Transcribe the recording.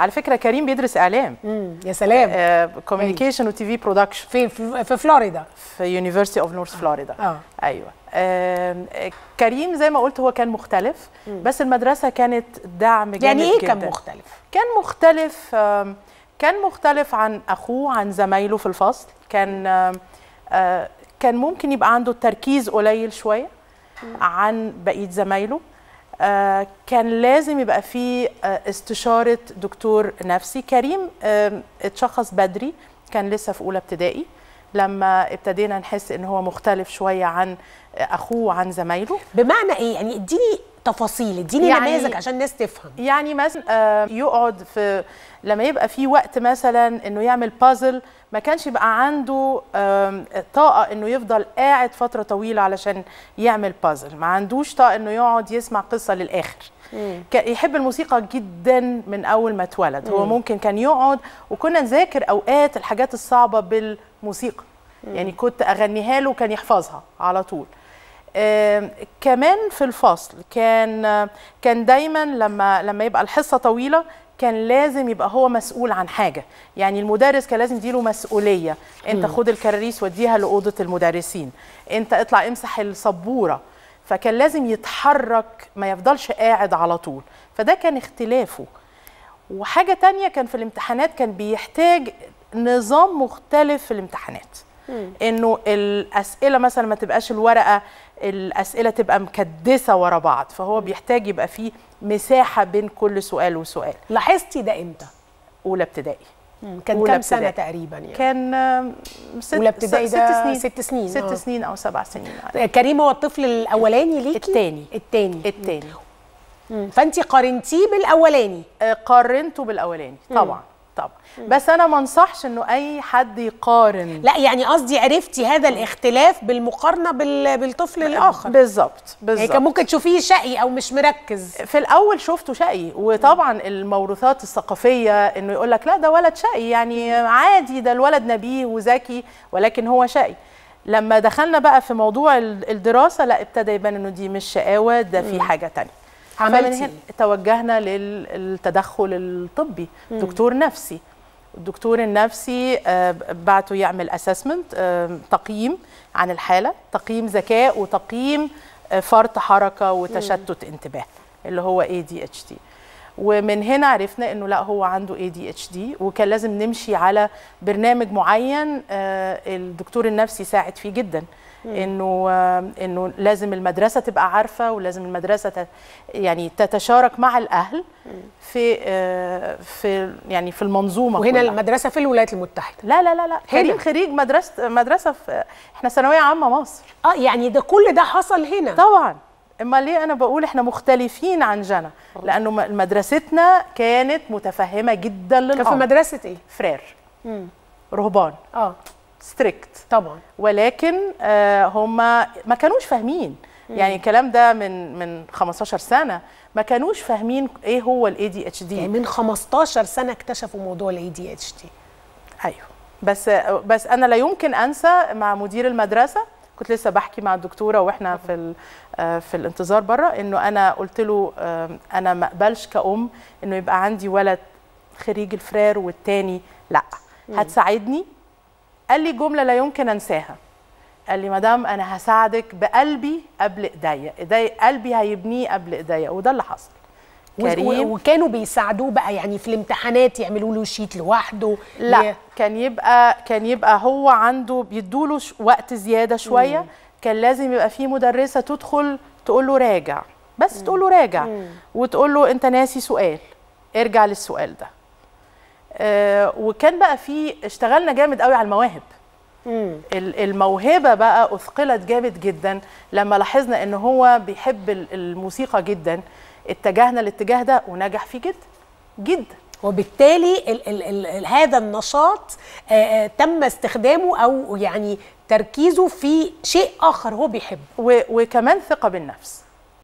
على فكره كريم بيدرس اعلام امم يا سلام كوميونيكيشن آه، وتي في برودكشن فين في فلوريدا في يونيفرسيتي اوف نورث فلوريدا اه ايوه كريم زي ما قلت هو كان مختلف بس المدرسه كانت دعم جامد يعني ايه كان مختلف كان مختلف كان مختلف عن اخوه عن زمايله في الفصل كان آه، كان ممكن يبقى عنده التركيز قليل شويه عن بقيه زمايله آه، كان لازم يبقى في آه، استشاره دكتور نفسي كريم اتشخص بدري كان لسه في اولى ابتدائي لما ابتدينا نحس ان هو مختلف شويه عن اخوه وعن زمايله بمعنى ايه يعني اديني تفاصيل اديني يعني نماذج عشان الناس تفهم يعني مثلا آه، يقعد في لما يبقى في وقت مثلا انه يعمل بازل ما كانش يبقى عنده طاقه انه يفضل قاعد فتره طويله علشان يعمل بازل ما عندوش طاقه انه يقعد يسمع قصه للاخر يحب الموسيقى جدا من اول ما اتولد هو ممكن كان يقعد وكنا نذاكر اوقات الحاجات الصعبه بال موسيقى مم. يعني كنت اغنيها له كان يحفظها على طول آه كمان في الفصل كان كان دايما لما لما يبقى الحصه طويله كان لازم يبقى هو مسؤول عن حاجه يعني المدرس كان لازم يديله مسؤوليه انت خد الكراريس وديها لاوضه المدرسين انت اطلع امسح السبوره فكان لازم يتحرك ما يفضلش قاعد على طول فده كان اختلافه وحاجه تانية كان في الامتحانات كان بيحتاج نظام مختلف في الامتحانات انه الاسئله مثلا ما تبقاش الورقه الاسئله تبقى مكدسه ورا بعض فهو بيحتاج يبقى فيه مساحه بين كل سؤال وسؤال لاحظتي ده امتى اولى ابتدائي كان كام سنه تقريبا يعني كان ست اولى ابتدائي ده سنين ست سنين ست آه. سنين او سبع سنين يعني. كريم هو الطفل الاولاني ليكي الثاني الثاني الثاني فانت قارنتيه بالاولاني قارنته بالاولاني طبعا طبعا بس انا ما انصحش انه اي حد يقارن لا يعني قصدي عرفتي هذا الاختلاف بالمقارنه بالطفل الاخر بالظبط يعني بالظبط يعني كان ممكن تشوفيه شقي او مش مركز في الاول شفته شقي وطبعا الموروثات الثقافيه انه يقول لك لا ده ولد شقي يعني عادي ده الولد نبيه وذكي ولكن هو شقي لما دخلنا بقى في موضوع الدراسه لا ابتدى يبان انه دي مش شقاوه ده في حاجه تانية عملتي هنا توجهنا للتدخل الطبي مم. دكتور نفسي الدكتور النفسي آه، بعته يعمل اسسمنت آه، تقييم عن الحاله تقييم ذكاء وتقييم آه، فرط حركه وتشتت انتباه اللي هو اي دي اتش دي ومن هنا عرفنا انه لا هو عنده اي دي اتش دي وكان لازم نمشي على برنامج معين آه، الدكتور النفسي ساعد فيه جدا انه آه، انه لازم المدرسه تبقى عارفه ولازم المدرسه يعني تتشارك مع الاهل في آه، في يعني في المنظومه وهنا كلها. المدرسه في الولايات المتحده لا لا لا لا كريم يعني. خريج مدرسه مدرسه في احنا ثانويه عامه مصر اه يعني ده كل ده حصل هنا طبعا اما ليه انا بقول احنا مختلفين عن جنى لانه مدرستنا كانت متفهمه جدا للامر كان في مدرسه ايه فرير مم. رهبان اه ستريكت طبعا ولكن آه هما ما كانوش فاهمين يعني الكلام ده من من 15 سنه ما كانوش فاهمين ايه هو الاي دي اتش دي يعني من 15 سنه اكتشفوا موضوع الاي دي اتش دي ايوه بس بس انا لا يمكن انسى مع مدير المدرسه كنت لسه بحكي مع الدكتوره واحنا في آه، في الانتظار بره انه انا قلت له انا ما اقبلش كأم انه يبقى عندي ولد خريج الفرار والتاني لا هتساعدني قال لي جمله لا يمكن انساها قال لي مدام انا هساعدك بقلبي قبل ايديا قلبي هيبنيه قبل ايديا وده اللي حصل كريم وكانوا بيساعدوه بقى يعني في الامتحانات يعملوا له شيت لوحده لا ي... كان يبقى كان يبقى هو عنده بيدوا له وقت زياده شويه مم. كان لازم يبقى في مدرسه تدخل تقول له راجع بس مم. تقول له راجع مم. وتقول له انت ناسي سؤال ارجع للسؤال ده آه وكان بقى في اشتغلنا جامد قوي على المواهب الموهبه بقى اثقلت جامد جدا لما لاحظنا ان هو بيحب الموسيقى جدا اتجهنا الاتجاه ده ونجح فيه جدا جدا وبالتالي الـ الـ الـ الـ هذا النشاط آآ آه، آآ آه، تم استخدامه او يعني تركيزه في شيء اخر هو بيحبه وكمان ثقه بالنفس